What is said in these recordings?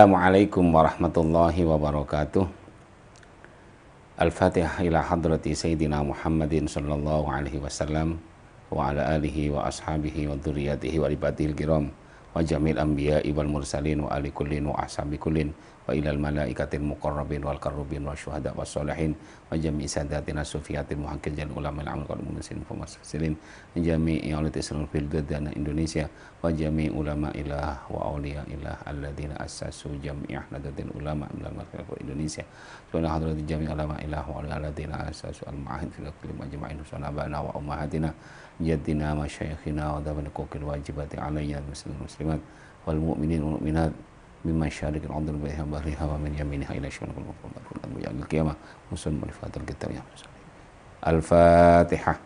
Assalamualaikum warahmatullahi wabarakatuh. Al-Fatihah ila hadrati Sayyidina Muhammadin sallallahu alaihi wasallam wa ala alihi wa ashabihi wa dzurriyyatihi wa ibadil kiram wa jamil anbiya wal mursalin wa ali kullin wa ashabi kullin wa ilal malaikatil muqarrabin wal karubin wa syuhada wa salihin wa jami sadatina sufiyatil muhakkil jal ulama al qul munasin fa masasilin jami ulat islam fil dan Indonesia wa jami ulama ilah wa auliya ilah alladzina assasu jami'ah nadatin ulama al Indonesia Lana hadrati jami alama ilah ala alatina asasu al ma'ahid wa jadina muslimat wal mu'minin wal mu'minat mimma ya Al-Fatihah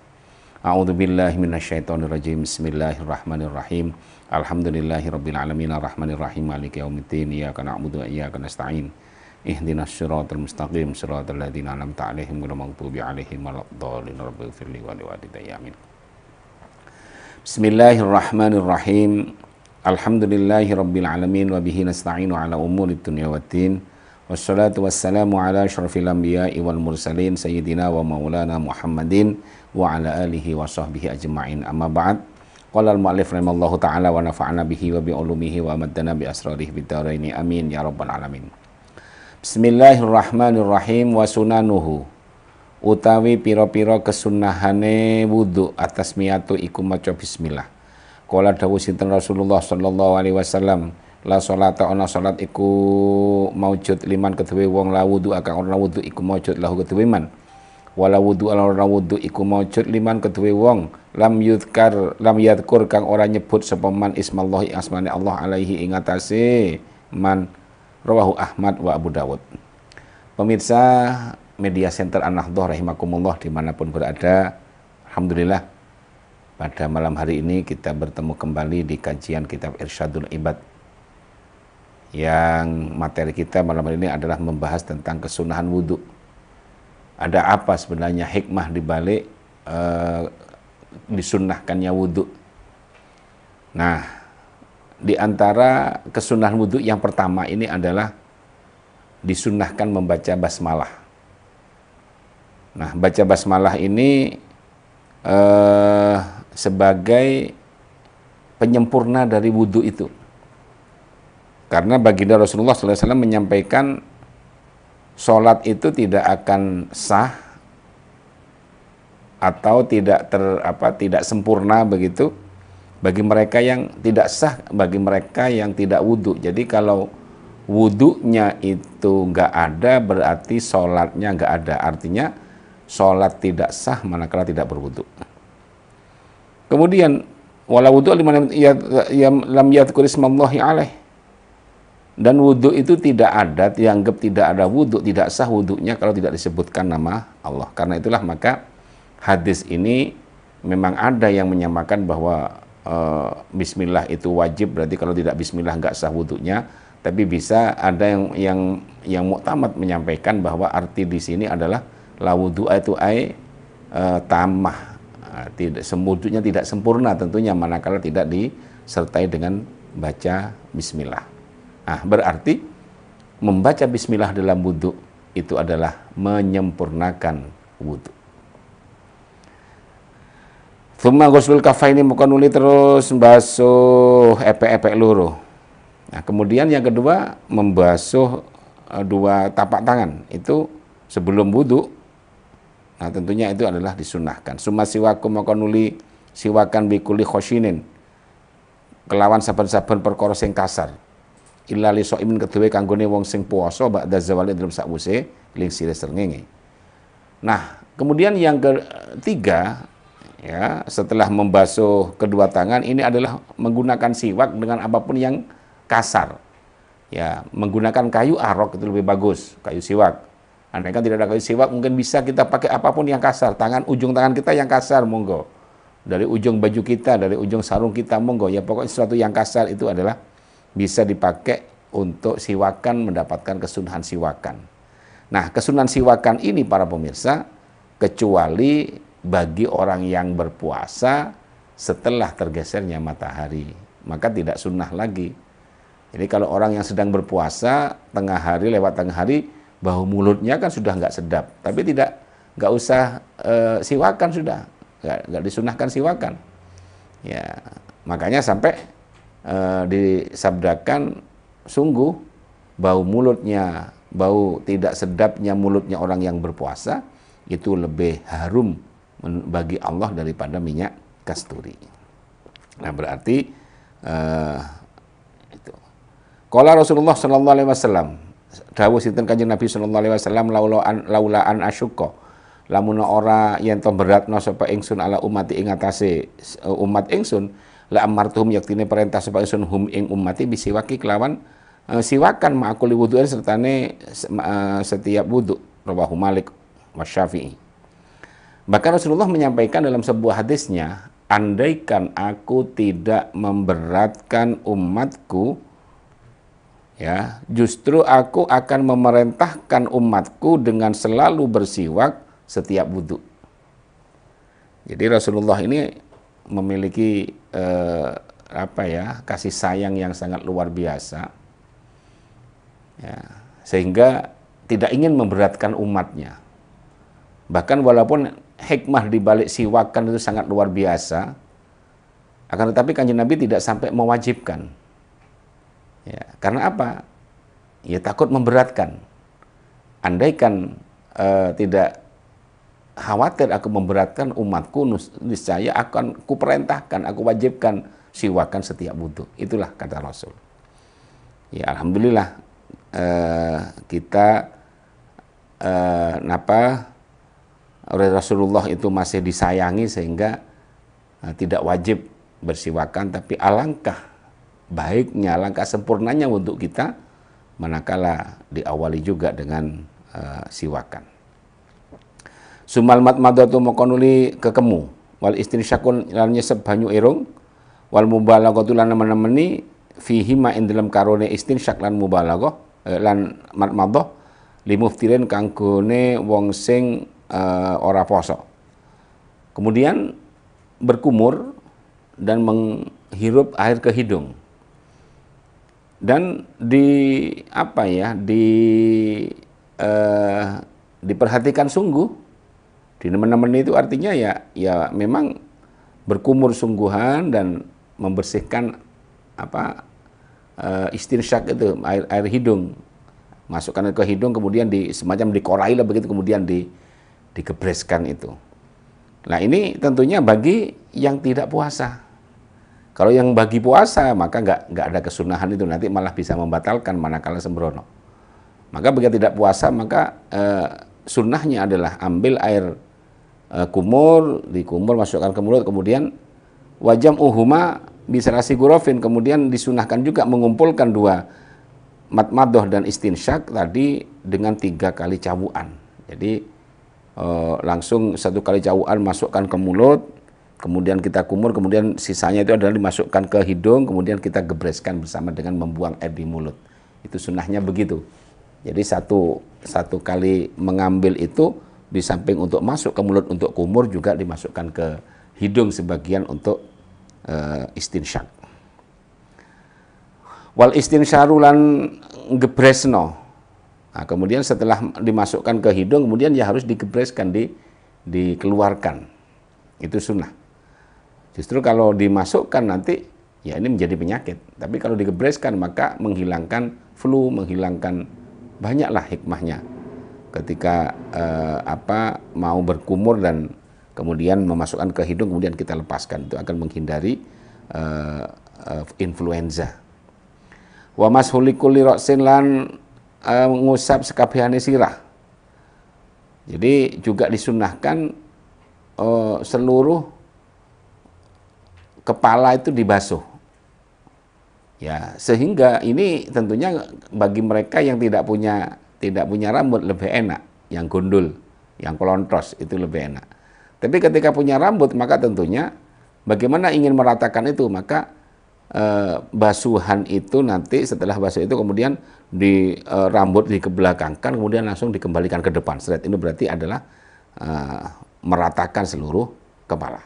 Bismillahirrahmanirrahim. maliki اهدنا الصراط المستقيم صراط الذين أنعمت عليهم غير المغضوب عليهم ولا الضالين رب اغفر لي ولوالدي آمين بسم الله الرحمن الرحيم الحمد لله رب العالمين وبه نستعين على أمور الدنيا والدين والصلاة والسلام على أشرف الأنبياء والمرسلين سيدنا ومولانا محمد وعلى آله وصحبه أجمعين أما بعد قال المؤلف رحمه الله تعالى ونفعنا به وبعلومه وأمدنا بأسراره بالدارين آمين يا رب العالمين Bismillahirrahmanirrahim wa sunanuhu utawi piro-piro kesunahane wudhu atas miatu iku maca bismillah. Kala dawu sinten Rasulullah sallallahu alaihi wasallam la salata ona salat iku maujud liman keduwe wong la wudhu akang ona wudhu iku maujud lahu keduwe man. Wala wudhu ala ona wudhu iku maujud liman keduwe wong lam yudkar lam yadkur kang ora nyebut sepaman ismallahi asmane Allah alaihi ingatasi man Rawahu Ahmad wa Abu Dawud. Pemirsa Media Center An-Nahdoh rahimakumullah dimanapun berada, Alhamdulillah pada malam hari ini kita bertemu kembali di kajian kitab Irsyadul Ibad yang materi kita malam hari ini adalah membahas tentang kesunahan wudhu. Ada apa sebenarnya hikmah dibalik uh, eh, disunnahkannya wudhu? Nah, di antara kesunahan wudhu yang pertama ini adalah disunahkan membaca basmalah. Nah, baca basmalah ini eh, sebagai penyempurna dari wudhu itu. Karena baginda Rasulullah SAW menyampaikan sholat itu tidak akan sah atau tidak ter apa tidak sempurna begitu bagi mereka yang tidak sah, bagi mereka yang tidak wudhu. Jadi kalau wudhunya itu nggak ada, berarti sholatnya nggak ada. Artinya sholat tidak sah manakala tidak berwudhu. Kemudian wala wudhu liman lam yadhkur ismallahi alaih. Dan wudhu itu tidak ada, dianggap tidak ada wudhu, tidak sah wudhunya kalau tidak disebutkan nama Allah. Karena itulah maka hadis ini memang ada yang menyamakan bahwa Eh, bismillah itu wajib berarti kalau tidak Bismillah nggak sah wudhunya tapi bisa ada yang yang yang muktamad menyampaikan bahwa arti di sini adalah la wudhu itu ai e, tamah ah, tidak semudunya tidak sempurna tentunya manakala tidak disertai dengan baca bismillah. Ah berarti membaca bismillah dalam wudhu itu adalah menyempurnakan wudhu. Suma gosul ini muka nuli terus membasuh epek-epek luruh. Nah, kemudian yang kedua membasuh e, dua tapak tangan itu sebelum wudhu. Nah tentunya itu adalah disunahkan. Suma siwaku muka nuli siwakan bikuli khosinin Kelawan saben-saben perkara sing kasar. Illa li so'imin kedua kanggone wong sing puasa ba'da zawali dalam sakwuse ling sirih serngenge. Nah, kemudian yang ketiga ya setelah membasuh kedua tangan ini adalah menggunakan siwak dengan apapun yang kasar ya menggunakan kayu arok itu lebih bagus kayu siwak andaikan kan tidak ada kayu siwak mungkin bisa kita pakai apapun yang kasar tangan ujung tangan kita yang kasar monggo dari ujung baju kita dari ujung sarung kita monggo ya pokoknya sesuatu yang kasar itu adalah bisa dipakai untuk siwakan mendapatkan kesunahan siwakan nah kesunahan siwakan ini para pemirsa kecuali bagi orang yang berpuasa setelah tergesernya matahari. Maka tidak sunnah lagi. Jadi kalau orang yang sedang berpuasa tengah hari lewat tengah hari bau mulutnya kan sudah nggak sedap, tapi tidak nggak usah e, siwakan sudah, nggak, nggak disunahkan siwakan. Ya makanya sampai e, disabdakan sungguh bau mulutnya, bau tidak sedapnya mulutnya orang yang berpuasa itu lebih harum bagi Allah daripada minyak kasturi. Nah berarti uh, itu. Kala Rasulullah Shallallahu Alaihi Wasallam Dawu sinten kanjeng Nabi sallallahu alaihi wasallam laulaan laulaan asyukoh. lamun ora yen to beratno sapa ingsun ala umat ing atase eh, umat ingsun la amartuhum yaktine perintah sapa ingsun hum ing umati bisiwaki kelawan uh, siwakan ma'akuli wudhu sertane uh, setiap wudhu rawahu Malik wa Syafi'i Bahkan Rasulullah menyampaikan dalam sebuah hadisnya, andaikan aku tidak memberatkan umatku, ya, justru aku akan memerintahkan umatku dengan selalu bersiwak setiap wudhu. Jadi Rasulullah ini memiliki eh, apa ya kasih sayang yang sangat luar biasa, ya, sehingga tidak ingin memberatkan umatnya. Bahkan walaupun hikmah di balik siwakan itu sangat luar biasa. Akan tetapi kanjeng Nabi tidak sampai mewajibkan. Ya, karena apa? Ya takut memberatkan. Andaikan uh, tidak khawatir aku memberatkan umatku, niscaya akan kuperintahkan, aku wajibkan siwakan setiap wudhu. Itulah kata Rasul. Ya Alhamdulillah eh, kita eh, apa oleh Rasulullah itu masih disayangi sehingga eh, tidak wajib bersiwakan tapi alangkah baiknya alangkah sempurnanya untuk kita manakala diawali juga dengan uh, siwakan sumal madatu makanuli kekemu wal istinsyakun lan nyesep banyu irung wal mubalaghatu lan menemani fihi ma ing dalam karone istinsyak lan mubalaghah eh, lan matmadah limuftirin kanggone wong sing uh, eh, ora poso. Kemudian berkumur dan menghirup air ke hidung. Dan di apa ya, di uh, diperhatikan sungguh di nemen-nemen itu artinya ya ya memang berkumur sungguhan dan membersihkan apa uh, eh, istinsyak itu air air hidung masukkan ke hidung kemudian di semacam dikorai lah begitu kemudian di digebreskan itu. Nah ini tentunya bagi yang tidak puasa. Kalau yang bagi puasa maka nggak nggak ada kesunahan itu nanti malah bisa membatalkan manakala sembrono. Maka bagi yang tidak puasa maka e, sunnahnya adalah ambil air e, kumur, dikumur masukkan ke mulut kemudian wajam uhuma rasi gurofin kemudian disunahkan juga mengumpulkan dua mat madoh dan istinsyak tadi dengan tiga kali cabuan. Jadi Eh, langsung satu kali cawuan masukkan ke mulut, kemudian kita kumur, kemudian sisanya itu adalah dimasukkan ke hidung, kemudian kita gebreskan bersama dengan membuang air di mulut. Itu sunnahnya begitu. Jadi satu satu kali mengambil itu di samping untuk masuk ke mulut untuk kumur juga dimasukkan ke hidung sebagian untuk uh, eh, istinsyak. Wal istinsyarulan gebresno Nah, kemudian setelah dimasukkan ke hidung, kemudian ya harus digepreskan, di, dikeluarkan. Itu sunnah. Justru kalau dimasukkan nanti, ya ini menjadi penyakit. Tapi kalau digepreskan, maka menghilangkan flu, menghilangkan banyaklah hikmahnya. Ketika eh, apa mau berkumur dan kemudian memasukkan ke hidung, kemudian kita lepaskan, itu akan menghindari eh, eh influenza. Wa mashulikuli lan uh, eh, ngusap sekabehane sirah. Jadi juga disunahkan uh, eh, seluruh kepala itu dibasuh. Ya, sehingga ini tentunya bagi mereka yang tidak punya tidak punya rambut lebih enak, yang gundul, yang kelontos itu lebih enak. Tapi ketika punya rambut maka tentunya bagaimana ingin meratakan itu maka Eh, basuhan itu nanti setelah basuh itu kemudian di e, rambut dikebelakangkan kemudian langsung dikembalikan ke depan. setelah ini berarti adalah e, meratakan seluruh kepala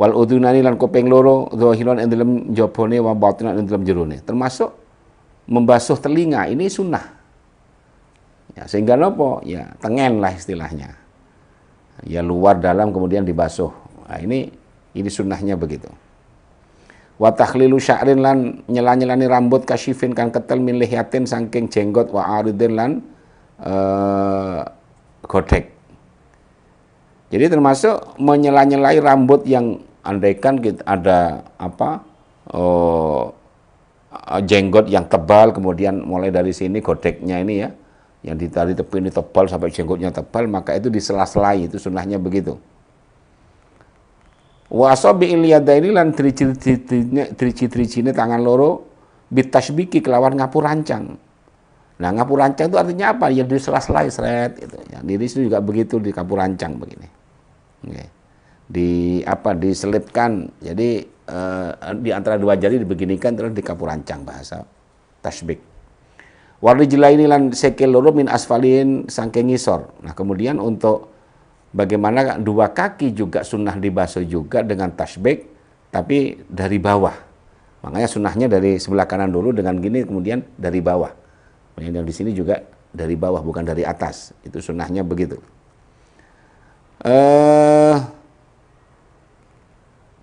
wal udunani lan kuping loro zahiran ing dalam jopone wa batinan ing dalam jerone termasuk membasuh telinga ini sunnah ya, sehingga nopo ya tengen lah istilahnya ya luar dalam kemudian dibasuh nah, ini ini sunnahnya begitu wa tahlilu sya'rin lan nyela-nyelani rambut kasyifin kan ketel min lihyatin saking jenggot wa aridin lan uh, eh, godek. Jadi termasuk menyela-nyelai rambut yang andaikan kita ada apa oh, jenggot yang tebal kemudian mulai dari sini godeknya ini ya yang ditarik tepi ini tebal sampai jenggotnya tebal maka itu disela-selai itu sunnahnya begitu wasobi iliyada ini lan trici ini tangan loro biki kelawan ngapur rancang nah ngapur rancang itu artinya apa ya di sela-sela seret itu ya diri itu juga begitu di kapu rancang begini okay. di apa diselipkan jadi eh, di antara dua jari dibeginikan terus di kapu rancang bahasa tasbik warni ini lan sekel loro min asfalin sangkengisor. nah kemudian untuk Bagaimana dua kaki juga sunnah dibasuh juga dengan tasbih, tapi dari bawah. Makanya sunnahnya dari sebelah kanan dulu dengan gini, kemudian dari bawah. Yang di sini juga dari bawah, bukan dari atas. Itu sunnahnya begitu. Uh,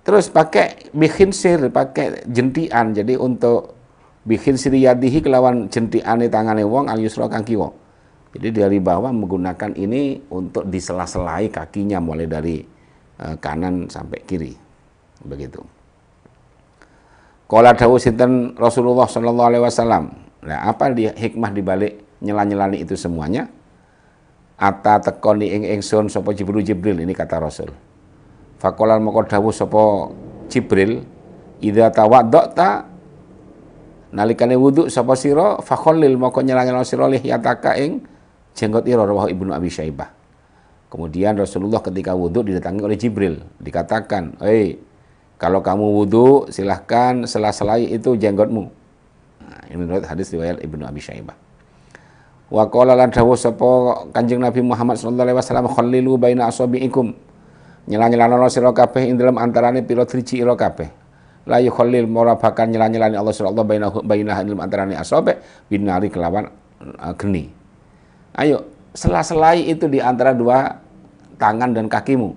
terus pakai bikin sir, pakai jentian. Jadi untuk bikin siriyadihi kelawan jentian di tangannya wong, al yusra kang kiwong. Jadi dari bawah menggunakan ini untuk disela-selai kakinya mulai dari eh, kanan sampai kiri. Begitu. Qala dawu sinten Rasulullah sallallahu alaihi wasallam. Nah, apa di, hikmah di balik nyela-nyelani itu semuanya? Ata tekoni ing ingsun sapa Jibril Jibril ini kata Rasul. Fakolan moko dawuh sapa Jibril, "Idza tawaddata nalikane sopo sapa sira fakhallil moko nyelangno sira lihyataka ing jenggot Iroh, rawahu Ibnu Abi Syaibah. Kemudian Rasulullah ketika wudhu didatangi oleh Jibril. Dikatakan, hei, kalau kamu wudhu silahkan sela-selai itu jenggotmu. Nah, ini menurut hadis riwayat Ibnu Abi Syaibah. Wa qala lan dawu sapa Kanjeng Nabi Muhammad sallallahu alaihi wasallam khallilu baina asabiikum. nyelang-nyelang nyelana sira kabeh ing dalem antarane pira driji ira kabeh. La yukhallil mora bakal nyelang nyelani Allah sallallahu baina baina ing dalem antarane asabe binari kelawan uh, geni. Ayo, selah selai itu di antara dua tangan dan kakimu.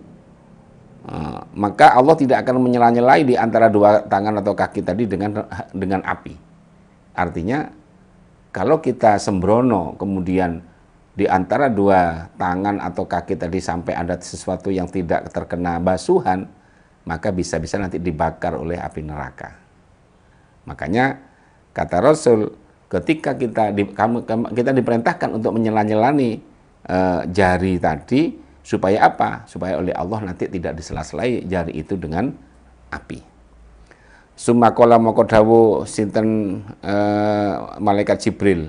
Ah, maka Allah tidak akan menyela-nyelai di antara dua tangan atau kaki tadi dengan dengan api. Artinya kalau kita sembrono kemudian di antara dua tangan atau kaki tadi sampai ada sesuatu yang tidak terkena basuhan, maka bisa-bisa nanti dibakar oleh api neraka. Makanya kata Rasul ketika kita di, kamu, kita diperintahkan untuk menyela-nyelani e, jari tadi supaya apa? Supaya oleh Allah nanti tidak disela-selai jari itu dengan api. Sumakola mokodawu sinten e, malaikat Jibril.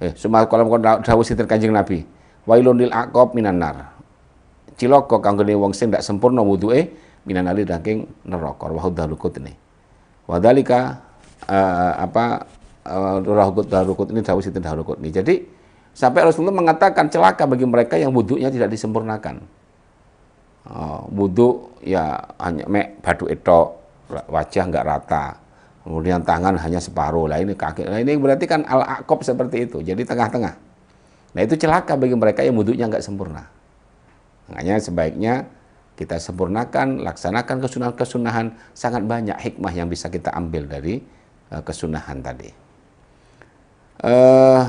Eh, sumakola mokodawu sinten kanjeng Nabi. Wailun lil akob minanar. Ciloko kanggeni wong sing ndak sempurna wuduke minanari daging nerokor. Wahudalukut ini. Wadalika uh, eh, apa Eh, rahukut rahukut ini dawus itu rahukut ini. Jadi sampai Rasulullah mengatakan celaka bagi mereka yang wudhunya tidak disempurnakan. Uh, ya hanya mek badu etok, wajah nggak rata, kemudian tangan hanya separuh lah ini kaki. Nah ini berarti kan al akob seperti itu. Jadi tengah-tengah. Nah itu celaka bagi mereka yang wudhunya nggak sempurna. Makanya sebaiknya kita sempurnakan, laksanakan kesunahan-kesunahan sangat banyak hikmah yang bisa kita ambil dari eh, kesunahan tadi eh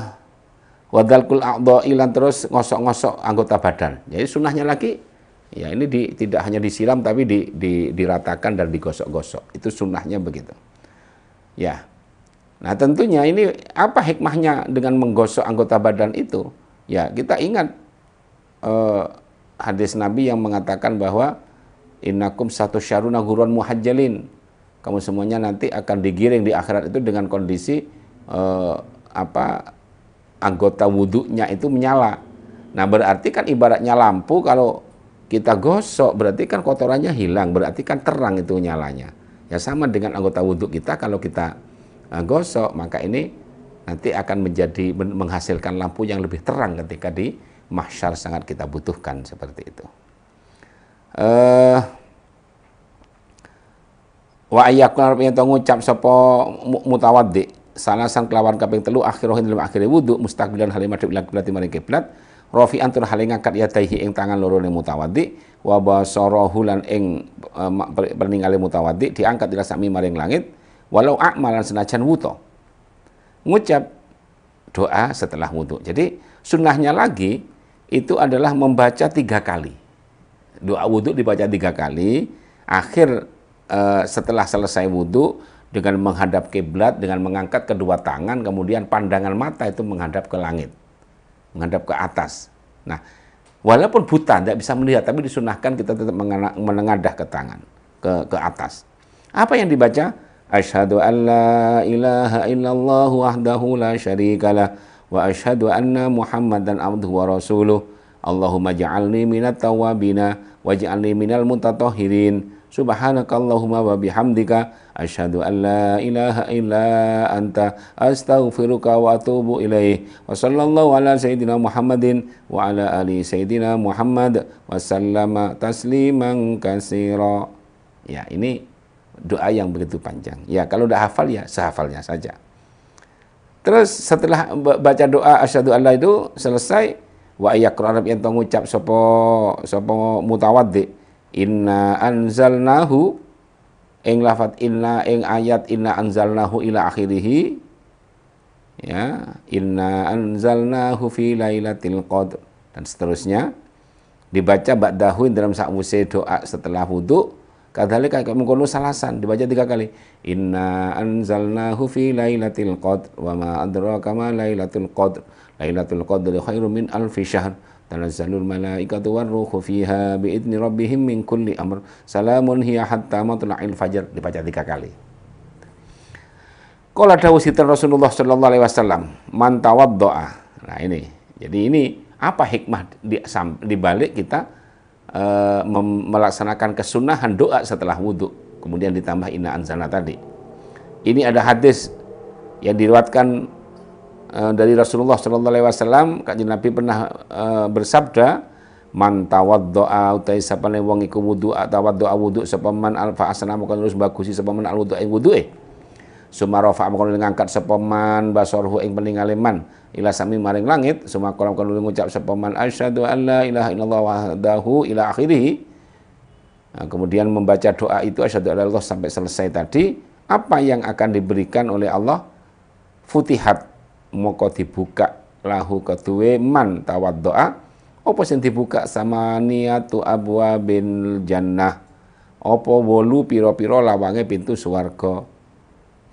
wadalkul ilan terus ngosok-ngosok anggota badan. Jadi sunnahnya lagi ya ini di, tidak hanya disiram tapi di, di, diratakan dan digosok-gosok. Itu sunnahnya begitu. Ya. Nah, tentunya ini apa hikmahnya dengan menggosok anggota badan itu? Ya, kita ingat eh, hadis Nabi yang mengatakan bahwa innakum satu syaruna gurun muhajjalin. Kamu semuanya nanti akan digiring di akhirat itu dengan kondisi eh, apa anggota wudhunya itu menyala. Nah berarti kan ibaratnya lampu kalau kita gosok berarti kan kotorannya hilang, berarti kan terang itu nyalanya. Ya sama dengan anggota wudhu kita kalau kita uh, gosok maka ini nanti akan menjadi menghasilkan lampu yang lebih terang ketika di mahsyar sangat kita butuhkan seperti itu. Uh, wa ayyakun arab yang ngucap sopo mutawaddi salasan kelawan kaping telu akhirohin dalam akhir wudhu mustaqbilan halimah qiblat qiblat maring kiblat rofi antur hale angkat ya taihi ing tangan loro mutawadi wabasorohulan lan ing eh, peningale mutawadi diangkat ila sami maring langit walau akmalan senajan wuto ngucap doa setelah wudhu jadi sunnahnya lagi itu adalah membaca tiga kali doa wudhu dibaca tiga kali akhir eh, setelah selesai wudhu dengan menghadap kiblat, dengan mengangkat kedua tangan, kemudian pandangan mata itu menghadap ke langit, menghadap ke atas. Nah, walaupun buta tidak bisa melihat, tapi disunahkan kita tetap menengadah ke tangan, ke, ke atas. Apa yang dibaca? Ashadu an la ilaha illallah wahdahu la syarikalah wa ashadu anna muhammadan abduhu wa rasuluh Allahumma ja'alni minat tawabina wa ja'alni minal mutatohirin subhanakallahumma wa bihamdika asyhadu an la ilaha illa anta astaghfiruka wa atubu ilaih wa sallallahu ala sayyidina Muhammadin wa ala ali sayyidina Muhammad wa sallama tasliman katsira ya ini doa yang begitu panjang ya kalau udah hafal ya sehafalnya saja terus setelah baca doa asyhadu an la itu selesai wa yaqra'u yang ngucap sapa sapa mutawaddi inna anzalnahu ing lafat inna ing ayat inna anzalnahu ila akhirih ya inna anzalnahu fi lailatul qadr dan seterusnya dibaca ba'dahu dalam musa doa setelah wudu kadzalika kayak mengkono salasan dibaca tiga kali inna anzalnahu fi lailatul qadr wa ma adraka ma lailatul qadr lailatul qadr khairum min alfi syahr Tanazzalul malaikatu warruhu fiha biidni rabbihim min kulli amr. Salamun hiya hatta matla'il fajar. Dibaca tiga kali. Qala dawsitan Rasulullah sallallahu alaihi wasallam, man tawaddoa. Nah ini. Jadi ini apa hikmah di, di balik kita e, melaksanakan kesunahan doa setelah wudhu. Kemudian ditambah inaan anzana tadi. Ini ada hadis yang diriwatkan Eh, dari Rasulullah Shallallahu Alaihi Wasallam kajian Nabi pernah uh, bersabda man doa utai sapane wong atau wudu doa wudu siapa man alfa asana moko terus si siapa man wudu ing wuduke sumarafa moko ngangkat siapa man basorhu ing peningale aleman ilah sami maring langit sumakolam kono ngucap siapa man asyhadu alla ilah ilaha illallah wahdahu ila akhirih Nah, kemudian membaca doa itu asyhadu alla sampai selesai tadi apa yang akan diberikan oleh Allah futihat moko dibuka lahu ketuwe man doa, opo sing dibuka sama niatu abwa bin jannah opo wolu piro-piro lawange pintu suwargo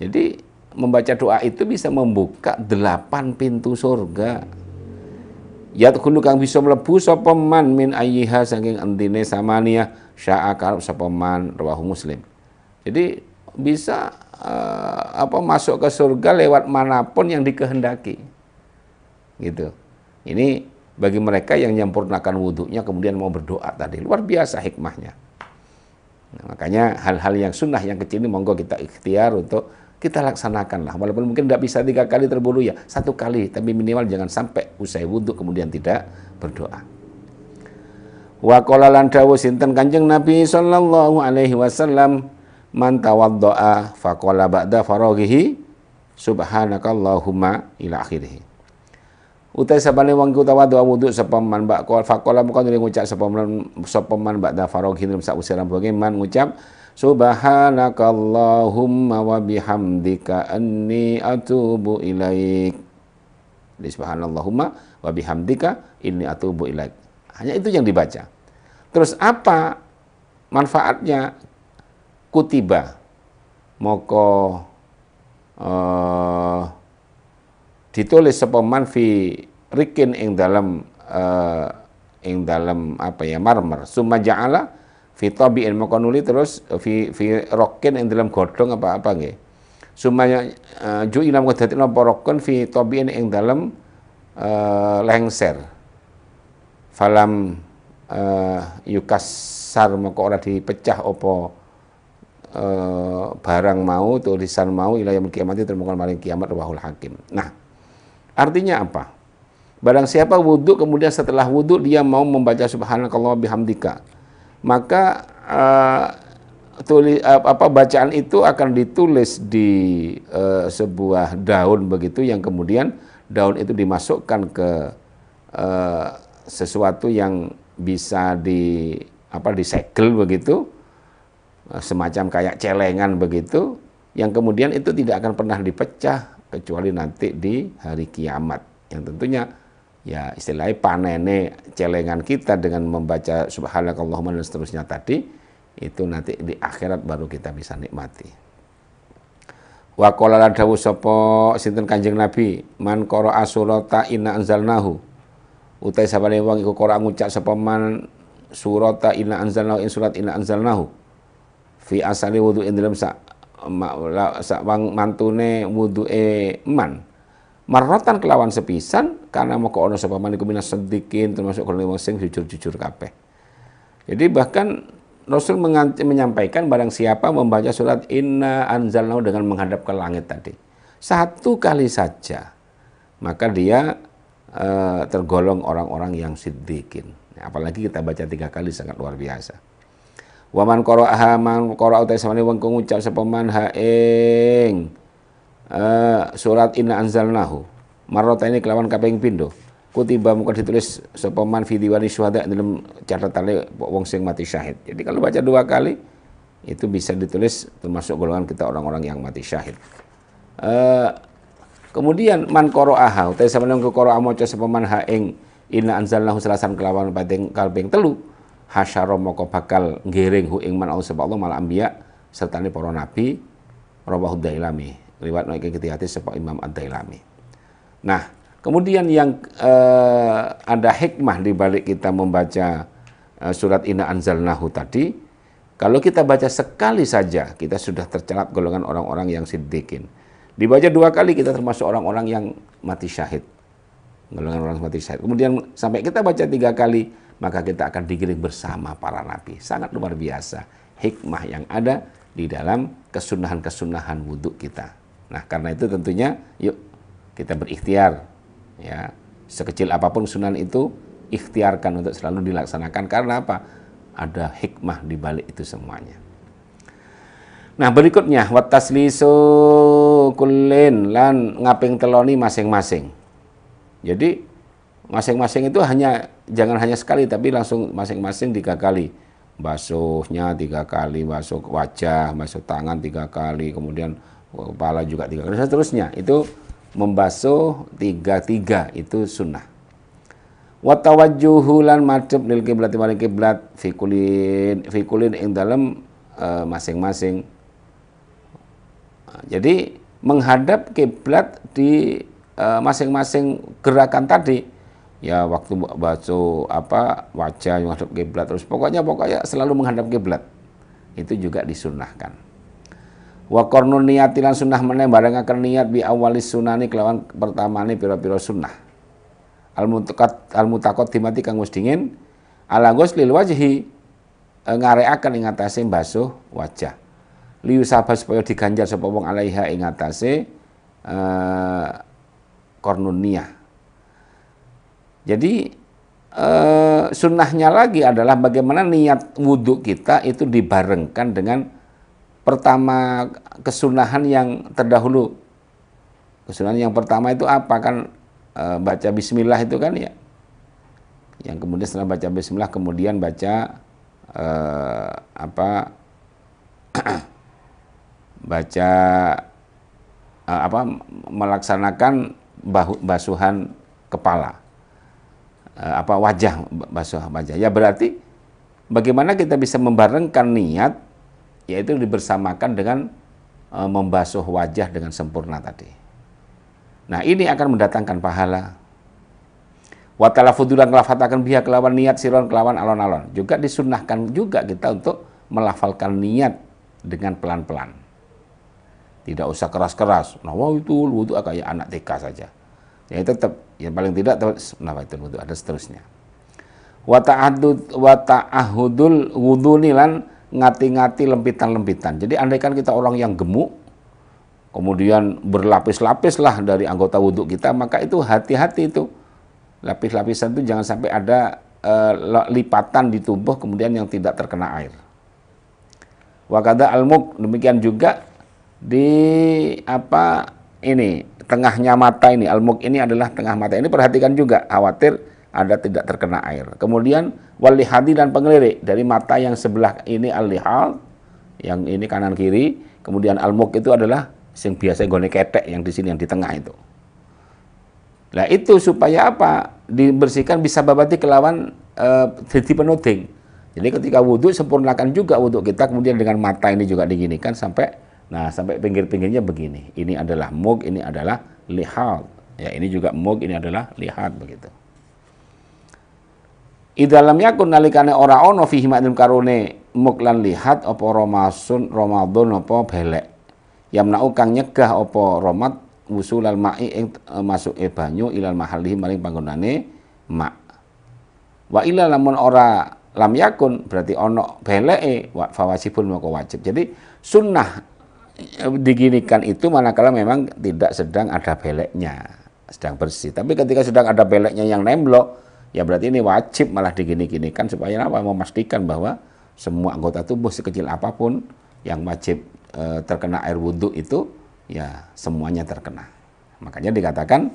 jadi membaca doa itu bisa membuka delapan pintu surga kudu kang bisa mlebu sapa man min ayyiha saking endine samania sya'a karep sapa man rawahu muslim jadi bisa Eh, apa masuk ke surga lewat manapun yang dikehendaki. Gitu. Ini bagi mereka yang menyempurnakan wudhunya kemudian mau berdoa tadi luar biasa hikmahnya. Nah, makanya hal-hal yang sunnah yang kecil ini monggo kita ikhtiar untuk kita laksanakan lah. walaupun mungkin tidak bisa tiga kali terburu ya satu kali tapi minimal jangan sampai usai wudhu kemudian tidak berdoa wa qala lan sinten kanjeng nabi sallallahu alaihi wasallam man tawaddoa faqala ba'da faraghihi subhanakallahumma ila akhirih utai sabane wong ku tawadhu wudu sapa man ba qol faqala mukon nuli ngucap sapa man sapa man ba'da faraghihi dalam sak usiran bagi man ngucap subhanakallahumma wa bihamdika anni atubu ilaik di subhanallahumma wa bihamdika inni atubu ilaik hanya itu yang dibaca terus apa manfaatnya kutiba moko uh, ditulis sepeman fi rikin ing dalam uh, ing dalam apa ya marmer summa ja'ala fi tabi'in moko nuli terus fi fi rokin ing dalam godong apa apa nggih summa uh, ju'ila moko dadi napa rokin fi tabi'in ing dalam uh, lengser falam uh, yukasar moko ora dipecah opo e, barang mau, tulisan mau, yang kiamat termukul maling kiamat wahul hakim. Nah, artinya apa? Barang siapa wudhu kemudian setelah wudhu dia mau membaca subhanakallah bihamdika, maka e, eh, tulis eh, apa bacaan itu akan ditulis di e, sebuah daun begitu yang kemudian daun itu dimasukkan ke e, sesuatu yang bisa di apa disegel begitu Eh, semacam kayak celengan begitu yang kemudian itu tidak akan pernah dipecah kecuali nanti di hari kiamat yang tentunya ya istilahnya panene celengan kita dengan membaca subhanakallahumma dan seterusnya tadi itu nanti di akhirat baru kita bisa nikmati wa qala dawu sapa sinten kanjeng nabi man asulota ina inna anzalnahu utai sabane wong iku qara ngucap sapa man surata inna anzalnahu in surat inna anzalnahu fi asali wudu ing dalam sak sak mantune e man Marotan kelawan sepisan karena mau ke ono sapa mana iku minas sedikin termasuk kalau wong sing jujur-jujur kape Jadi bahkan Rasul menyampaikan barang siapa membaca surat Inna Anzalnahu dengan menghadap ke langit tadi. Satu kali saja maka dia e, tergolong orang-orang yang siddiqin. Apalagi kita baca tiga kali sangat luar biasa. Waman qara'aha man qara'a ta samane wong kang ngucap sapa man ha ing uh, surat inna anzalnahu. marota ini kelawan kaping pindo Kutiba muka ditulis sapa man fi diwani syuhada dalam catatane wong sing mati syahid. Jadi kalau baca dua kali itu bisa ditulis termasuk golongan kita orang-orang yang mati syahid. Uh, kemudian man koro ta samane wong qara'a maca sapa man ha ing inna anzalnahu selasan kelawan pating kalbing telu hasyara moko bakal ngiring hu ing man sebab Allah mal anbiya serta ni para nabi rawahu dailami riwayat naik ke hati sebab Imam Ad-Dailami nah kemudian yang eh, ada hikmah di balik kita membaca eh, surat Inna Anzalnahu tadi kalau kita baca sekali saja kita sudah tercelap golongan orang-orang yang siddiqin dibaca dua kali kita termasuk orang-orang yang mati syahid golongan orang mati syahid kemudian sampai kita baca tiga kali maka kita akan digiring bersama para nabi. Sangat luar biasa hikmah yang ada di dalam kesunahan-kesunahan wudhu kita. Nah, karena itu tentunya yuk kita berikhtiar ya. Sekecil apapun sunan itu ikhtiarkan untuk selalu dilaksanakan karena apa? Ada hikmah di balik itu semuanya. Nah, berikutnya watas taslisu kullin lan ngaping teloni masing-masing. Jadi masing-masing itu hanya jangan hanya sekali tapi langsung masing-masing tiga kali basuhnya tiga kali basuh wajah basuh tangan tiga kali kemudian kepala juga tiga kali seterusnya itu membasuh tiga tiga itu sunnah watawajuhulan macam lil kiblat wal kiblat fikulin fikulin ing dalam eh, masing-masing jadi menghadap kiblat di eh, masing-masing gerakan tadi ya waktu baca apa wajah yang menghadap kiblat terus pokoknya pokoknya selalu menghadap kiblat itu juga disunahkan wa qarnun lan sunnah meneh akan niat bi awalis sunani kelawan pertamane pira-pira sunnah al mutaqat al mutaqat dimati kang wis dingin ala lil wajhi e, ngareaken ing atase basuh wajah liu sabah supaya diganjar sapa wong alaiha ing atase uh, niyah jadi eh, sunnahnya lagi adalah bagaimana niat wudhu kita itu dibarengkan dengan pertama kesunahan yang terdahulu. Kesunahan yang pertama itu apa kan e, baca bismillah itu kan ya. Yang kemudian setelah baca bismillah kemudian baca e, apa baca e, apa melaksanakan bahu, basuhan kepala. Eh, apa wajah basuh wajah. Ya berarti bagaimana kita bisa membarengkan niat yaitu dibersamakan dengan e, membasuh wajah dengan sempurna tadi. Nah, ini akan mendatangkan pahala. Wa fudulan kelafatakan biha kelawan niat siron kelawan alon-alon. Juga disunahkan juga kita untuk melafalkan niat dengan pelan-pelan. Tidak usah keras-keras. Nah, wah itu wudhu kayak ya anak TK saja ya tetap ya paling tidak itu wudhu ada seterusnya wa ta'addud wudhu nilan ngati-ngati lempitan-lempitan jadi andaikan kita orang yang gemuk kemudian berlapis-lapis lah dari anggota wudhu kita maka itu hati-hati itu lapis-lapisan itu jangan sampai ada uh, lipatan di tubuh kemudian yang tidak terkena air wakada al demikian juga di apa ini tengahnya mata ini, almuk ini adalah tengah mata. Ini perhatikan juga, khawatir ada tidak terkena air. Kemudian wali walihadi dan pengelirik dari mata yang sebelah ini alihal yang ini kanan kiri, kemudian almuk itu adalah yang biasa gone ketek yang di sini yang di tengah itu. Nah itu supaya apa? Dibersihkan bisa babati kelawan e, penuding. Jadi ketika wudhu sempurnakan juga wudhu kita kemudian dengan mata ini juga diginikan sampai Nah, sampai pinggir-pinggirnya begini. Ini adalah mug, ini adalah lihat. Ya, ini juga mug, ini adalah lihat begitu. Idalam yakun nalikane ora ono fihi ma'dum karune mug lan lihat apa romasun romadun apa belek. Yamnau kang nyegah apa romat wusulal ma'i ing e banyu ilal mahalli maring panggonane mak. Wa ila lamun ora lam yakun berarti ono beleke fawajibun moko wajib. Jadi sunnah diginikan itu manakala memang tidak sedang ada beleknya, sedang bersih. Tapi ketika sedang ada beleknya yang nemblok, ya berarti ini wajib malah digini supaya apa? Memastikan bahwa semua anggota tubuh sekecil apapun yang wajib e, terkena air wudhu itu ya semuanya terkena. Makanya dikatakan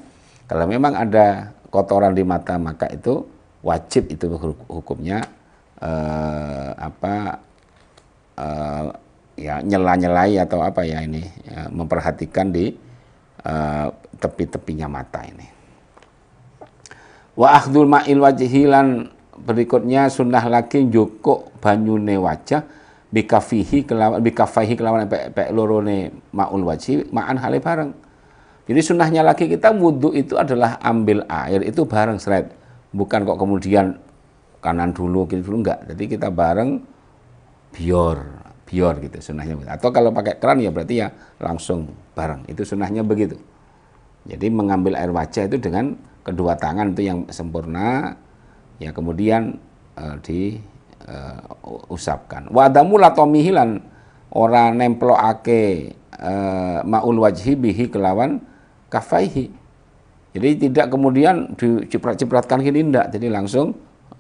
kalau memang ada kotoran di mata maka itu wajib itu hukumnya e, apa e, ya nyela-nyelai atau apa ya ini ya, memperhatikan di uh, tepi-tepinya mata ini. Wa akhdul ma'il wajhilan berikutnya sunnah lagi jukuk banyune wajah bikafihi kelawan bikafahi kelawan pek, pek lorone maul wajhi ma'an hale bareng. Jadi sunnahnya lagi kita wudhu itu adalah ambil air itu bareng seret. Bukan kok kemudian kanan dulu kiri dulu enggak. Jadi kita bareng biar biar gitu sunahnya atau kalau pakai keran ya berarti ya langsung bareng itu sunahnya begitu jadi mengambil air wajah itu dengan kedua tangan itu yang sempurna ya kemudian uh, di uh, usapkan wadamu latomihilan ora nemploake uh, eh, maul wajhi bihi kelawan kafaihi jadi tidak kemudian diciprat-cipratkan gini gitu, tidak jadi langsung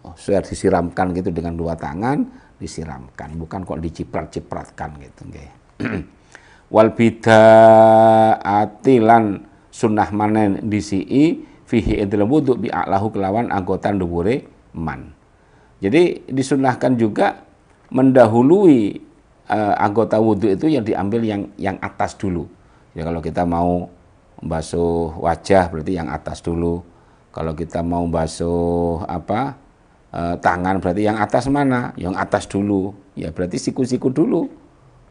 oh, disiramkan gitu dengan dua tangan disiramkan, bukan kok diciprat-cipratkan gitu nggih. Wal atilan sunnah manen disi'i fihi idlal wudu bi a'lahu kelawan anggotan dubure man. Jadi disunnahkan juga mendahului uh, anggota wudhu itu yang diambil yang yang atas dulu. Ya kalau kita mau basuh wajah berarti yang atas dulu. Kalau kita mau basuh apa e, tangan berarti yang atas mana? Yang atas dulu. Ya berarti siku-siku dulu.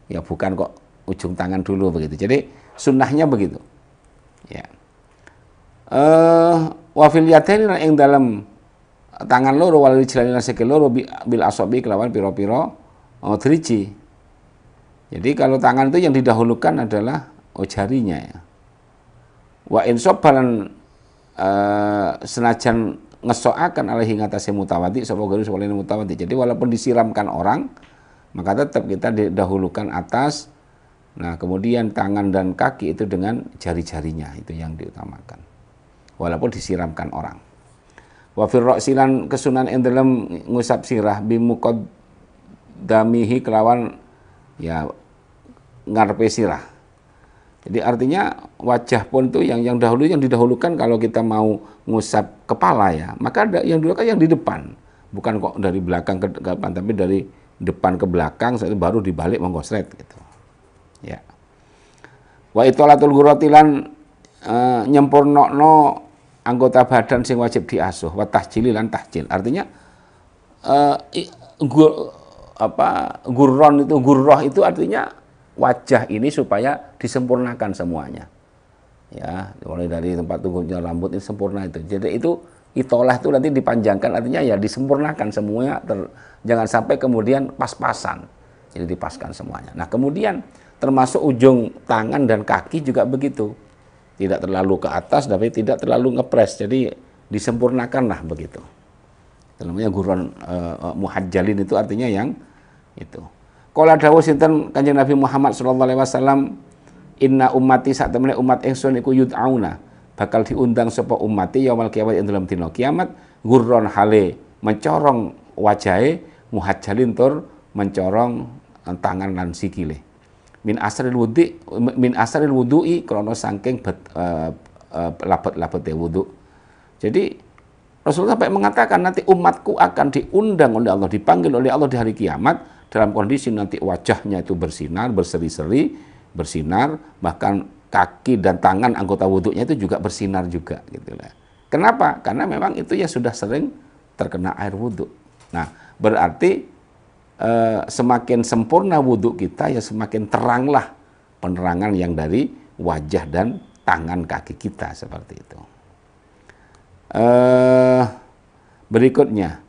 Ya bukan kok ujung tangan dulu begitu. Jadi sunnahnya begitu. Ya. Eh wafil yatain yang dalam tangan loro wal rijlain sikil loro bil asabi kelawan piro-piro oh, eh, driji. Jadi kalau tangan itu yang didahulukan adalah oh jarinya ya. Wa insob balan uh, eh, senajan ngesoakan alaihi ngatasi mutawati sopo garis sapa mutawati. Jadi walaupun disiramkan orang maka tetap kita didahulukan atas nah kemudian tangan dan kaki itu dengan jari-jarinya itu yang diutamakan walaupun disiramkan orang wa firrok silan kesunan yang dalam ngusap sirah bimukod damihi kelawan ya ngarpe sirah jadi artinya wajah pun itu yang yang dahulu yang didahulukan kalau kita mau ngusap kepala ya, maka ada yang dulu kan yang di depan, bukan kok dari belakang ke depan, tapi dari depan ke belakang saya baru dibalik menggosret gitu. Ya. Wa itolatul gurotilan e, nyempurnokno anggota badan sing wajib diasuh, wa tahjili tahcil. Artinya e, gur, apa gurron itu gurroh itu artinya wajah ini supaya disempurnakan semuanya. Ya, mulai dari tempat tubuhnya rambut ini sempurna itu. Jadi itu itulah itu nanti dipanjangkan artinya ya disempurnakan semuanya ter, jangan sampai kemudian pas-pasan. Jadi dipaskan semuanya. Nah, kemudian termasuk ujung tangan dan kaki juga begitu. Tidak terlalu ke atas tapi tidak terlalu ngepres. Jadi disempurnakanlah begitu. Namanya guruan uh, eh, eh, muhajjalin itu artinya yang itu. Kala dawuh sinten Kanjeng Nabi Muhammad sallallahu alaihi wasallam, "Inna ummati sak temene umat ingsun iku yud'auna." Bakal diundang sapa umati yaumul kiamat ing dalam dina kiamat gurron hale mencorong wajahe muhajjalin tur mencorong tangan lan sikile. Min asril wudhi min asril wudhu'i krana saking uh, uh, labet-labete wudhu. Jadi Rasulullah sampai mengatakan nanti umatku akan diundang oleh Allah, dipanggil oleh Allah di hari kiamat dalam kondisi nanti wajahnya itu bersinar, berseri-seri, bersinar, bahkan kaki dan tangan anggota wuduknya itu juga bersinar juga gitu lah. Kenapa? Karena memang itu ya sudah sering terkena air wuduk Nah, berarti e, semakin sempurna wuduk kita ya semakin teranglah penerangan yang dari wajah dan tangan kaki kita seperti itu uh, berikutnya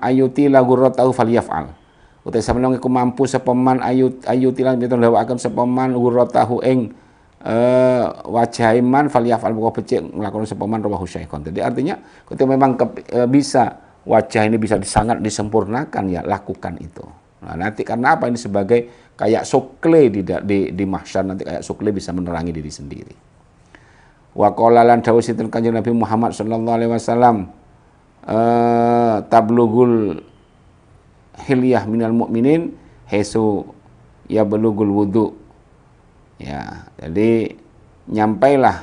ayuti lagu gurratahu faliyafal. utai sabenong iku mampu sepeman ayut ayutila mito lawaken sepeman gurotahu eng uh, eh, wajah iman buka moko becik nglakono sepeman rawahu syaikon jadi artinya ketika memang ke, uh, bisa wajah ini bisa sangat disempurnakan ya lakukan itu nah nanti karena apa ini sebagai kayak sokle di di, di mahsyar nanti kayak sokle bisa menerangi diri sendiri wa qala lan dawuh kanjeng Nabi Muhammad sallallahu alaihi wasallam eh, tablughul hilyah minal mukminin hesu ya belugul wudu ya jadi nyampailah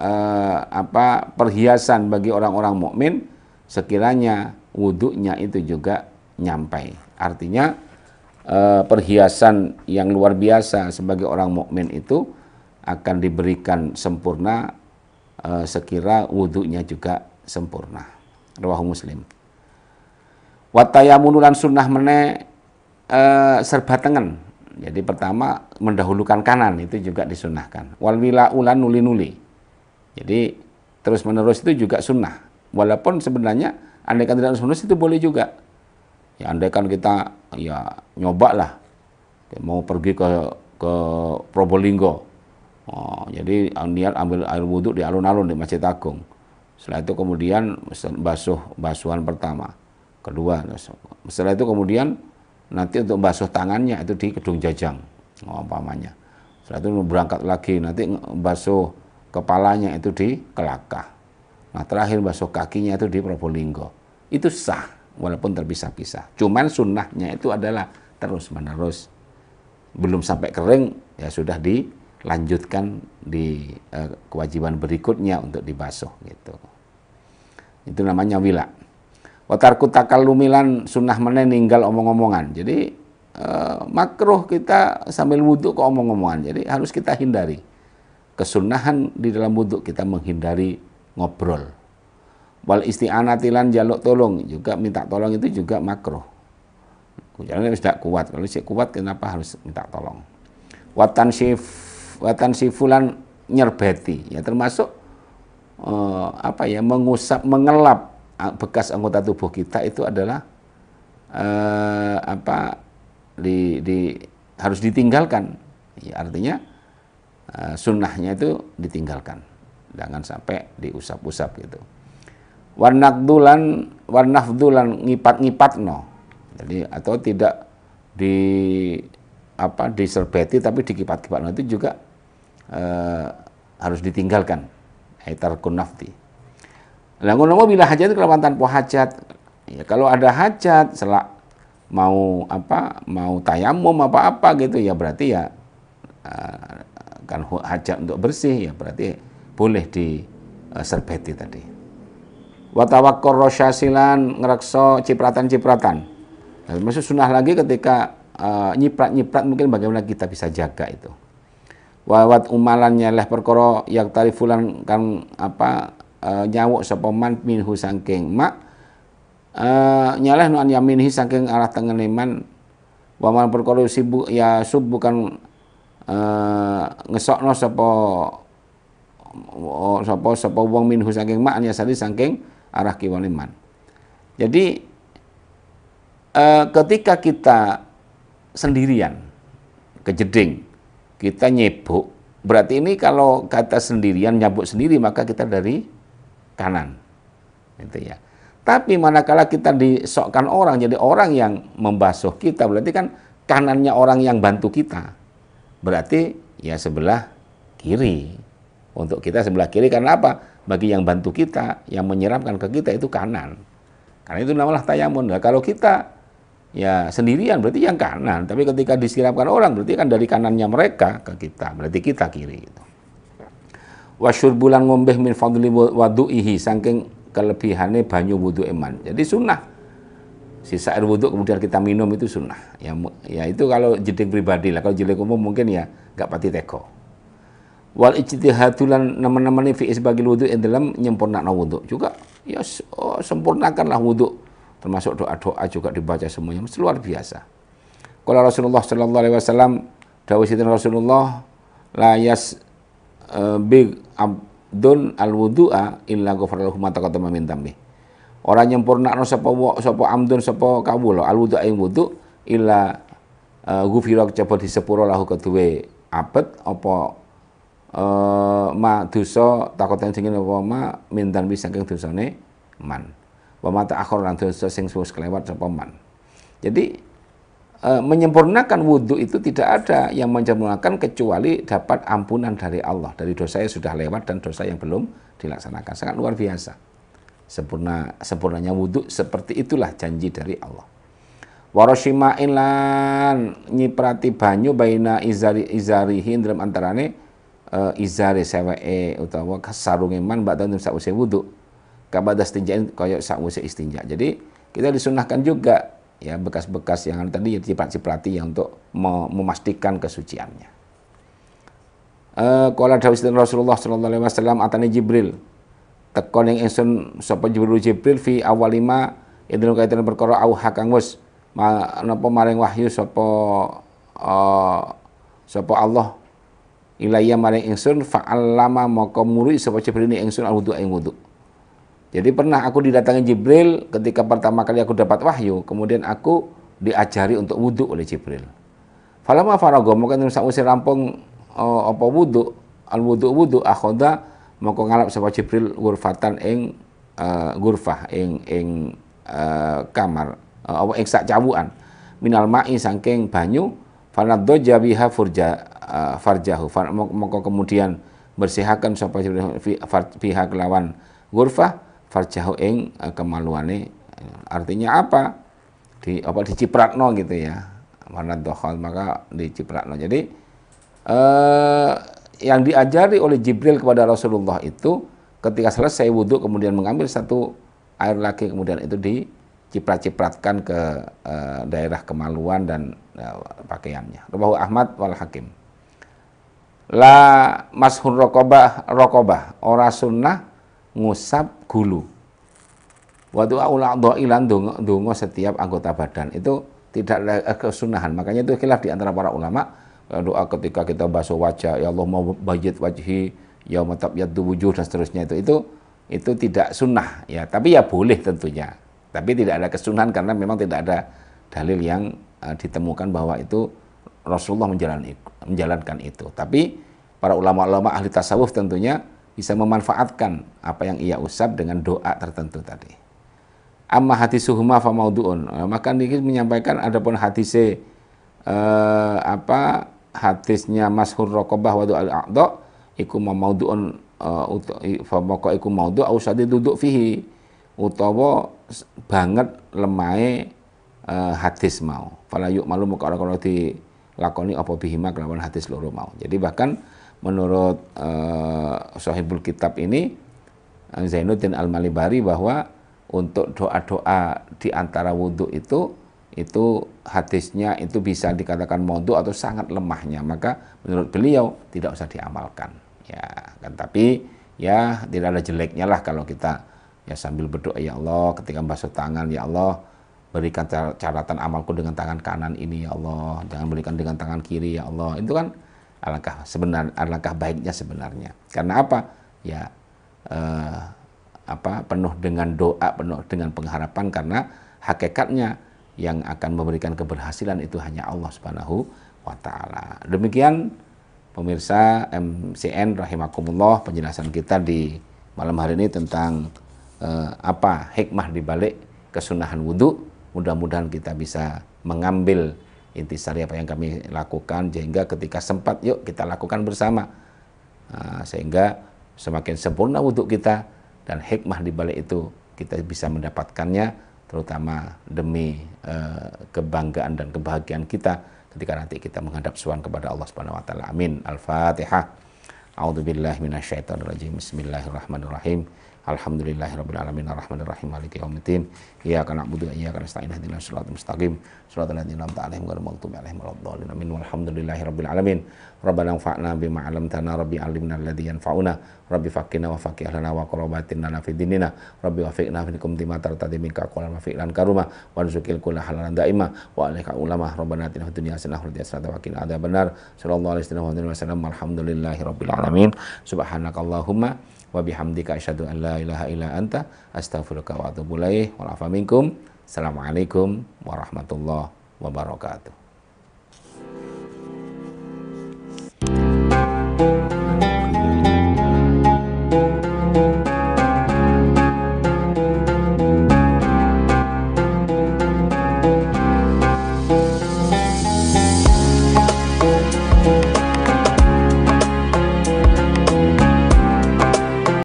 uh, apa perhiasan bagi orang-orang mukmin sekiranya wudunya itu juga nyampai artinya uh, perhiasan yang luar biasa sebagai orang mukmin itu akan diberikan sempurna uh, sekira wudhunya juga sempurna. Rawahu Muslim. Watayamunu lan sunnah mene uh, serba tengen. Jadi pertama mendahulukan kanan itu juga disunahkan. Walwila ulan nuli nuli. Jadi terus menerus itu juga sunnah. Walaupun sebenarnya andaikan tidak sunnah itu boleh juga. Ya andaikan kita ya nyoba lah mau pergi ke ke Probolinggo Oh, jadi uh, niat ambil air wudhu di alun-alun di Masjid Agung. Setelah itu kemudian basuh basuhan pertama, kedua. Setelah itu kemudian nanti untuk basuh tangannya itu di Gedung Jajang, oh, umpamanya. Setelah itu berangkat lagi, nanti basuh kepalanya itu di Kelakah. Nah terakhir basuh kakinya itu di Probolinggo. Itu sah, walaupun terpisah-pisah. Cuman sunnahnya itu adalah terus-menerus. Belum sampai kering, ya sudah di lanjutkan di eh, kewajiban berikutnya untuk dibasuh gitu. Itu namanya wila. Watarku takalumilan sunnah mana ninggal omong-omongan. Jadi eh, makruh kita sambil wudhu ke omong-omongan. Jadi harus kita hindari. Kesunahan di dalam wudhu kita menghindari ngobrol. Wal isti'anatilan jaluk tolong juga minta tolong itu juga makruh. Jalan sudah kuat. Kalau sih kuat kenapa harus minta tolong? Watan syif watan sifulan nyerbeti ya termasuk eh, apa ya mengusap mengelap bekas anggota tubuh kita itu adalah eh, apa di, di harus ditinggalkan ya, artinya eh, sunnahnya itu ditinggalkan jangan sampai diusap-usap gitu warna dulan ngipat-ngipat no jadi atau tidak di apa diserbeti tapi dikipat-kipat no itu juga Eh, harus ditinggalkan aitarkun nafti langun ngomong bila hajat kelawan tanpa hajat ya kalau ada hajat selak mau apa mau tayamum apa apa gitu ya berarti ya eh, kan hajat untuk bersih ya berarti boleh di eh, serbeti tadi watawakor rosyasilan ngerakso cipratan-cipratan nah, maksud sunnah lagi ketika nyiprat-nyiprat mungkin bagaimana kita bisa jaga itu wawat umalannya leh perkara yang tarifulan kan apa uh, nyawuk sapa man minhu sangking mak uh, eh, nyeleh nuan yaminhi sangking arah tengen liman waman perkara sibuk ya sub bukan ngesok eh, ngesokno sepo oh, sepo sepo wong minhu sangking mak ya sari sangking arah kiwan liman jadi uh, ketika kita sendirian kejeding kita nyebuk. Berarti ini kalau kata sendirian nyabuk sendiri maka kita dari kanan. itu ya. Tapi manakala kita disokkan orang, jadi orang yang membasuh kita, berarti kan kanannya orang yang bantu kita. Berarti ya sebelah kiri. Untuk kita sebelah kiri karena apa? Bagi yang bantu kita, yang menyeramkan ke kita itu kanan. Karena itu namalah tayamun. Nah, kalau kita ya sendirian berarti yang kanan tapi ketika disiramkan orang berarti kan dari kanannya mereka ke kita berarti kita kiri gitu bulan ngombeh min fadli wadu ihi saking kelebihannya banyu wudhu eman jadi sunnah sisa air wudhu kemudian kita minum itu sunnah ya, ya itu kalau jidik pribadi lah kalau jidik umum mungkin ya gak pati teko wal ijtihadulan nama ini fi isbagil yang dalam nyempurnakan wuduk juga ya oh, sempurnakanlah wuduk termasuk doa-doa juga dibaca semuanya Mesti luar biasa kalau Rasulullah Shallallahu Alaihi Wasallam dawasitin Rasulullah layas e, big abdun al wudu'a illa ghafarallahu ma taqaddama min dhanbi orang nyempurna no sapa sapa amdun sapa kawula al wudu'a ing wudu illa e, ghufira coba disepuro lahu keduwe apet apa e, ma dosa takoten sing apa ma min dhanbi saking dosane man wa mata akhir lan dosa sing wis kelewat sapa man. Jadi e, menyempurnakan wudhu itu tidak ada yang menyempurnakan kecuali dapat ampunan dari Allah dari dosa yang sudah lewat dan dosa yang belum dilaksanakan. Sangat luar biasa. Sempurna sempurnanya wudhu seperti itulah janji dari Allah. waroshimain lan nyiprati banyu baina izari e, izari hindram antarane izare izari sewee utawa sarungiman mbak tahun sausai wudhu kabada ini koyok sakwuse istinja. Jadi kita disunahkan juga ya bekas-bekas yang tadi cipat ciprati yang untuk memastikan kesuciannya. Eh, Kala dan Rasulullah sallallahu alaihi wasallam atani Jibril. tekon yang insun sapa Jibril Jibril fi awalima idrun kaitan perkara au hakang ma napa maring wahyu sopo eh, sopo Allah ilaiya maring ingsun fa'allama mau muri sopo Jibril ini insun al wudu jadi pernah aku didatangi Jibril ketika pertama kali aku dapat wahyu, kemudian aku diajari untuk wudhu oleh Jibril. Falama farago, maka nusa usir rampung eh, apa wudhu, al wudhu wudhu akhoda, maka ngalap sapa Jibril gurfatan ing uh, eh, gurfah ing ing uh, kamar apa ing sak cawuan minal ma'i saking banyu fanaddoja jabiha furja uh, farjahu maka kemudian bersihakan sapa Jibril fiha kelawan gurfah farjahu ing eh, kemaluane eh, artinya apa di apa dicipratno gitu ya warna dohol maka dicipratno jadi eh, yang diajari oleh Jibril kepada Rasulullah itu ketika selesai wudhu kemudian mengambil satu air lagi kemudian itu diciprat-cipratkan ke eh, daerah kemaluan dan eh, pakaiannya Rubahu Ahmad wal Hakim la mashur rokobah rokobah ora sunnah ngusap gulu. Waktu Allah ilan dungo setiap anggota badan itu tidak eh, kesunahan. Makanya itu khilaf di antara para ulama doa ketika kita basuh wajah ya Allah mau bajet wajhi ya matab yadu wujuh dan seterusnya itu itu itu tidak sunnah ya tapi ya boleh tentunya tapi tidak ada kesunahan karena memang tidak ada dalil yang uh, ditemukan bahwa itu Rasulullah menjalankan menjalankan itu tapi para ulama-ulama ahli tasawuf tentunya bisa memanfaatkan apa yang ia usap dengan doa tertentu tadi. Amma hati suhuma fa maudu'un. Eh, maka ini menyampaikan adapun hadis eh, apa hadisnya mashur raqabah wa du'al a'dha iku maudu'un eh, fa maka iku maudu' au duduk fihi utawa banget lemai eh, hadis mau. Fala yuk malu muka kalau di lakoni apa bihima kelawan hadis loro mau. Jadi bahkan menurut uh, eh, Sohibul Kitab ini eh, Zainuddin Al-Malibari bahwa untuk doa-doa di antara wudhu itu itu hadisnya itu bisa dikatakan modu atau sangat lemahnya maka menurut beliau tidak usah diamalkan ya kan tapi ya tidak ada jeleknya lah kalau kita ya sambil berdoa ya Allah ketika basuh tangan ya Allah berikan catatan amalku dengan tangan kanan ini ya Allah jangan berikan dengan tangan kiri ya Allah itu kan alangkah sebenar alangkah baiknya sebenarnya karena apa ya eh, apa penuh dengan doa penuh dengan pengharapan karena hakikatnya yang akan memberikan keberhasilan itu hanya Allah Subhanahu wa taala. Demikian pemirsa MCN rahimakumullah penjelasan kita di malam hari ini tentang eh, apa hikmah dibalik kesunahan wudhu. Mudah-mudahan kita bisa mengambil intisari apa yang kami lakukan sehingga ketika sempat yuk kita lakukan bersama nah, sehingga semakin sempurna untuk kita dan hikmah di balik itu kita bisa mendapatkannya terutama demi eh, kebanggaan dan kebahagiaan kita ketika nanti kita menghadap suan kepada Allah Subhanahu wa taala. Amin. Al-Fatihah. A'udzubillahi minasyaitonirrajim. Bismillahirrahmanirrahim. Alhamdulillahirabbil arrahmanirrahim maliki yaumiddin iyyaka na'budu wa iyyaka nasta'in ihdinas siratal mustaqim siratal ladzina an'amta 'alaihim ghairil maghdubi 'alaihim waladdallin amin walhamdulillahirabbil alamin rabbana anfa'na bima 'allamtana rabbi 'allimna alladhi yanfa'una rabbi alim wa faqih lana wa qurbatin lana fi dinina rabbi wafiqna fi kum tima tartadi minka qawlan fi'lan karuma wa rizqil kulla halalan daima wa alaika ulama rabbana atina fid dia hasanah wakin ada benar. hasanah wa qina adzabannar sallallahu alaihi wasallam alhamdulillahirabbil alamin subhanakallahumma wa bihamdika asyhadu an la ilaha illa anta astaghfiruka wa atubu ilaih. Wa afa minkum. Assalamualaikum warahmatullahi wabarakatuh.